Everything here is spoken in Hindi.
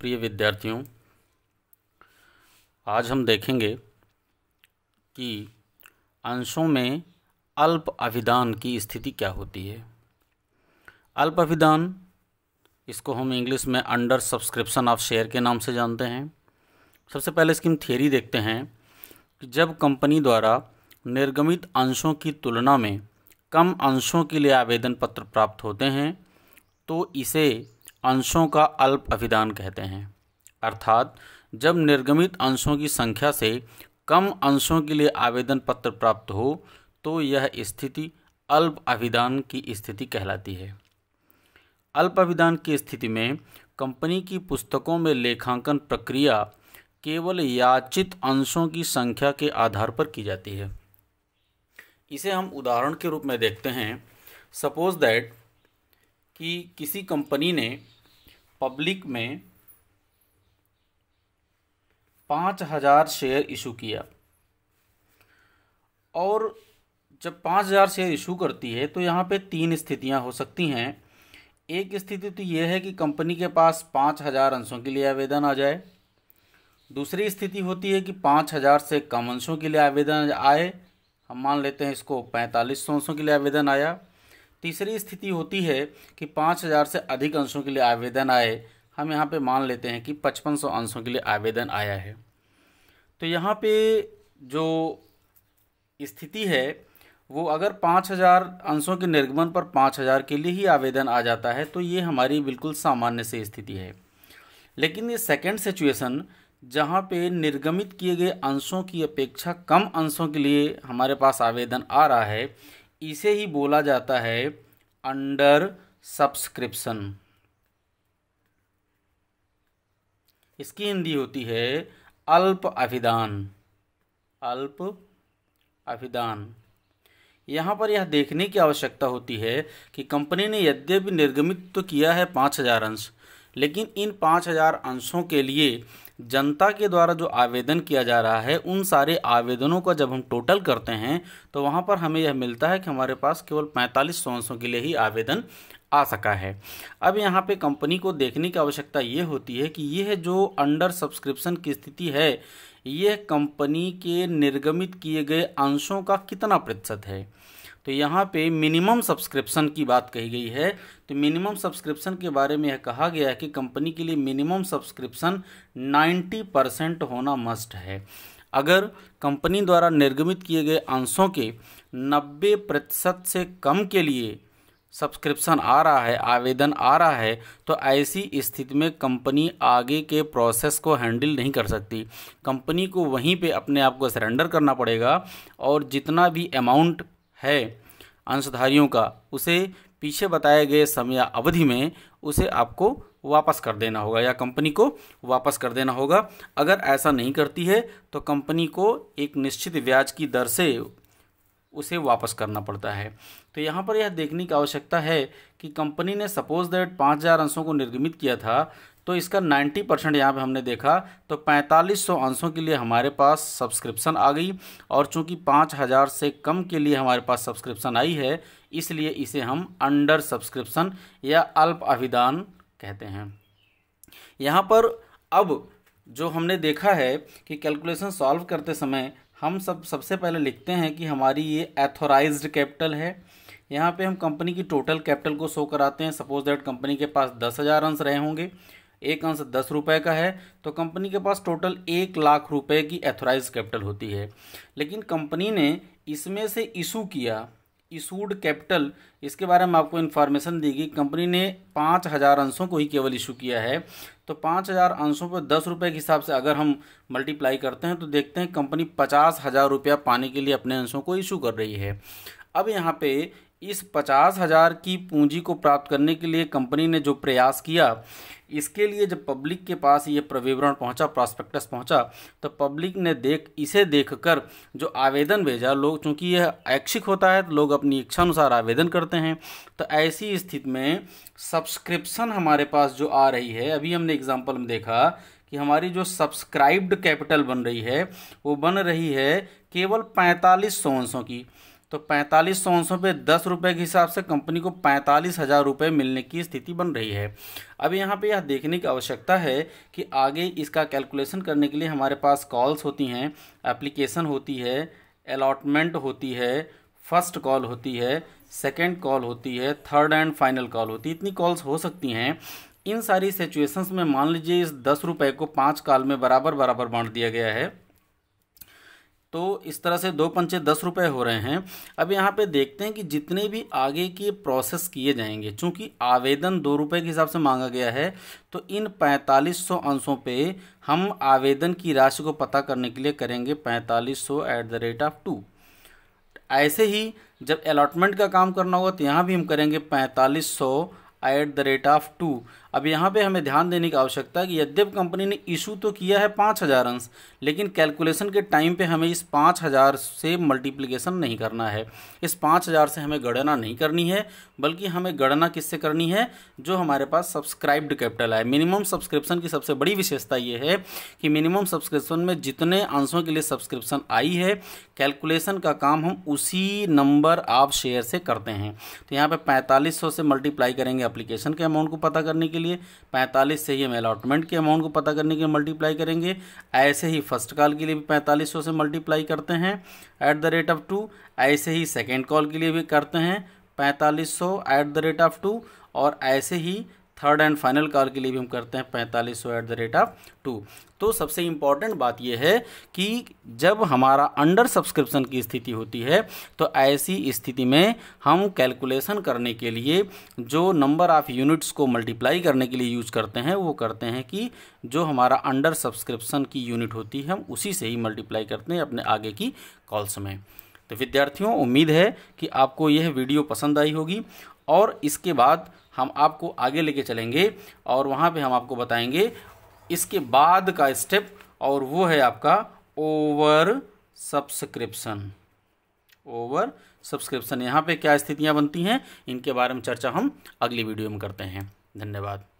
प्रिय विद्यार्थियों आज हम देखेंगे कि अंशों में अल्प अभिधान की स्थिति क्या होती है अल्प अभिधान इसको हम इंग्लिश में अंडर सब्सक्रिप्शन ऑफ शेयर के नाम से जानते हैं सबसे पहले इसकी हम थियरी देखते हैं कि जब कंपनी द्वारा निर्गमित अंशों की तुलना में कम अंशों के लिए आवेदन पत्र प्राप्त होते हैं तो इसे अंशों का अल्प अभिधान कहते हैं अर्थात जब निर्गमित अंशों की संख्या से कम अंशों के लिए आवेदन पत्र प्राप्त हो तो यह स्थिति अल्प अभिधान की स्थिति कहलाती है अल्प अभिदान की स्थिति में कंपनी की पुस्तकों में लेखांकन प्रक्रिया केवल याचित अंशों की संख्या के आधार पर की जाती है इसे हम उदाहरण के रूप में देखते हैं सपोज दैट कि किसी कंपनी ने पब्लिक में पाँच हज़ार शेयर इशू किया और जब पाँच हज़ार शेयर इशू करती है तो यहाँ पे तीन स्थितियाँ हो सकती हैं एक स्थिति तो यह है कि कंपनी के पास पाँच हज़ार अंशों के लिए आवेदन आ जाए दूसरी स्थिति होती है कि पाँच हज़ार से कम अंशों के लिए आवेदन आए हम मान लेते हैं इसको पैंतालीस सौ अंशों के लिए आवेदन आया तीसरी स्थिति होती है कि पाँच हज़ार से अधिक अंशों के लिए आवेदन आए हम यहाँ पे मान लेते हैं कि पचपन सौ अंशों के लिए आवेदन आया है तो यहाँ पे जो स्थिति है वो अगर पाँच हज़ार अंशों के निर्गमन पर पाँच हज़ार के लिए ही आवेदन आ जाता है तो ये हमारी बिल्कुल सामान्य से स्थिति है लेकिन ये सेकेंड सिचुएसन जहाँ पे निर्गमित किए गए अंशों की अपेक्षा कम अंशों के लिए हमारे पास आवेदन आ रहा है इसे ही बोला जाता है अंडर सब्सक्रिप्शन इसकी हिंदी होती है अल्प अभिदान अल्प अभिदान यहाँ पर यह देखने की आवश्यकता होती है कि कंपनी ने यद्यपि निर्गमित तो किया है पाँच हज़ार अंश लेकिन इन पाँच हज़ार अंशों के लिए जनता के द्वारा जो आवेदन किया जा रहा है उन सारे आवेदनों का जब हम टोटल करते हैं तो वहाँ पर हमें यह मिलता है कि हमारे पास केवल पैंतालीस सौ के लिए ही आवेदन आ सका है अब यहाँ पे कंपनी को देखने की आवश्यकता ये होती है कि यह जो अंडर सब्सक्रिप्शन की स्थिति है यह कंपनी के निर्गमित किए गए अंशों का कितना प्रतिशत है तो यहाँ पे मिनिमम सब्सक्रिप्शन की बात कही गई है तो मिनिमम सब्सक्रिप्शन के बारे में यह कहा गया है कि कंपनी के लिए मिनिमम सब्सक्रिप्शन 90 परसेंट होना मस्ट है अगर कंपनी द्वारा निर्गमित किए गए अंशों के 90 प्रतिशत से कम के लिए सब्सक्रिप्शन आ रहा है आवेदन आ रहा है तो ऐसी स्थिति में कंपनी आगे के प्रोसेस को हैंडल नहीं कर सकती कंपनी को वहीं पे अपने आप को सरेंडर करना पड़ेगा और जितना भी अमाउंट है अंशधारियों का उसे पीछे बताए गए समय अवधि में उसे आपको वापस कर देना होगा या कंपनी को वापस कर देना होगा अगर ऐसा नहीं करती है तो कंपनी को एक निश्चित ब्याज की दर से उसे वापस करना पड़ता है तो यहाँ पर यह देखने की आवश्यकता है कि कंपनी ने सपोज दैट पाँच हज़ार अंशों को निर्गमित किया था तो इसका 90 परसेंट यहाँ पर हमने देखा तो 4500 अंशों के लिए हमारे पास सब्सक्रिप्शन आ गई और चूँकि 5000 से कम के लिए हमारे पास सब्सक्रिप्शन आई है इसलिए इसे हम अंडर सब्सक्रिप्शन या अल्प अभिदान कहते हैं यहाँ पर अब जो हमने देखा है कि कैलकुलेशन सॉल्व करते समय हम सब सबसे पहले लिखते हैं कि हमारी ये एथोराइज कैपिटल है यहाँ पे हम कंपनी की टोटल कैपिटल को शो कराते हैं सपोज दैट कंपनी के पास दस हज़ार अंश रहे होंगे एक अंश दस रुपये का है तो कंपनी के पास टोटल एक लाख रुपए की एथोराइज कैपिटल होती है लेकिन कंपनी ने इसमें से इशू किया इशूड कैपिटल इसके बारे में आपको इन्फॉर्मेशन देगी कंपनी ने पाँच हज़ार अंशों को ही केवल इशू किया है तो पाँच हज़ार अंशों पर दस रुपये के हिसाब से अगर हम मल्टीप्लाई करते हैं तो देखते हैं कंपनी पचास हज़ार रुपया पाने के लिए अपने अंशों को इशू कर रही है अब यहाँ पे इस पचास हज़ार की पूंजी को प्राप्त करने के लिए कंपनी ने जो प्रयास किया इसके लिए जब पब्लिक के पास ये प्रविवरण पहुंचा प्रॉस्पेक्टस पहुंचा तो पब्लिक ने देख इसे देखकर जो आवेदन भेजा लोग चूंकि यह ऐच्छिक होता है तो लोग अपनी इच्छा अनुसार आवेदन करते हैं तो ऐसी स्थिति में सब्सक्रिप्शन हमारे पास जो आ रही है अभी हमने एग्जाम्पल में देखा कि हमारी जो सब्सक्राइब्ड कैपिटल बन रही है वो बन रही है केवल पैंतालीस सौ की तो पैंतालीस सौ अंशों पर दस रुपये के हिसाब से कंपनी को पैंतालीस हज़ार रुपये मिलने की स्थिति बन रही है अब यहाँ पे यह देखने की आवश्यकता है कि आगे इसका कैलकुलेशन करने के लिए हमारे पास कॉल्स होती हैं एप्लीकेशन होती है अलाटमेंट होती है फर्स्ट कॉल होती है सेकेंड कॉल होती है थर्ड एंड फाइनल कॉल होती है इतनी कॉल्स हो सकती हैं इन सारी सिचुएशंस में मान लीजिए इस दस रुपये को पाँच कॉल में बराबर बराबर बांट दिया गया है तो इस तरह से दो पंचे दस रुपये हो रहे हैं अब यहाँ पे देखते हैं कि जितने भी आगे के प्रोसेस किए जाएंगे चूँकि आवेदन दो रुपये के हिसाब से मांगा गया है तो इन पैंतालीस सौ अंशों पे हम आवेदन की राशि को पता करने के लिए करेंगे पैंतालीस सौ at the rate of two ऐसे ही जब अलॉटमेंट का काम करना होगा तो यहाँ भी हम करेंगे पैंतालीस सौ at the rate of two अब यहाँ पे हमें ध्यान देने की आवश्यकता है कि यद्यप कंपनी ने इशू तो किया है पाँच हज़ार अंश लेकिन कैलकुलेशन के टाइम पे हमें इस पाँच हज़ार से मल्टीप्लिकेशन नहीं करना है इस पाँच हज़ार से हमें गणना नहीं करनी है बल्कि हमें गणना किससे करनी है जो हमारे पास सब्सक्राइब्ड कैपिटल है मिनिमम सब्सक्रिप्शन की सबसे बड़ी विशेषता ये है कि मिनिमम सब्सक्रिप्शन में जितने अंशों के लिए सब्सक्रिप्शन आई है कैलकुलेशन का काम हम उसी नंबर ऑफ शेयर से करते हैं तो यहाँ पर पैंतालीस से मल्टीप्लाई करेंगे अप्लीकेशन के अमाउंट को पता करने के लिए लिए पैंतालीस से ही हम अलॉटमेंट के अमाउंट को पता करने के लिए मल्टीप्लाई करेंगे ऐसे ही फर्स्ट कॉल के लिए भी पैंतालीस से मल्टीप्लाई करते हैं at the rate of two ऐसे ही सेकेंड कॉल के लिए भी करते हैं पैंतालीस सौ at the rate of two और ऐसे ही थर्ड एंड फाइनल कॉल के लिए भी हम करते हैं पैंतालीस सौ at the rate of two तो सबसे इम्पॉर्टेंट बात यह है कि जब हमारा अंडर सब्सक्रिप्शन की स्थिति होती है तो ऐसी स्थिति में हम कैलकुलेशन करने के लिए जो नंबर ऑफ़ यूनिट्स को मल्टीप्लाई करने के लिए यूज करते हैं वो करते हैं कि जो हमारा अंडर सब्सक्रिप्शन की यूनिट होती है हम उसी से ही मल्टीप्लाई करते हैं अपने आगे की कॉल्स में तो विद्यार्थियों उम्मीद है कि आपको यह वीडियो पसंद आई होगी और इसके बाद हम आपको आगे लेके चलेंगे और वहाँ पे हम आपको बताएंगे इसके बाद का स्टेप और वो है आपका ओवर सब्सक्रिप्शन ओवर सब्सक्रिप्शन यहाँ पे क्या स्थितियाँ बनती हैं इनके बारे में चर्चा हम अगली वीडियो में करते हैं धन्यवाद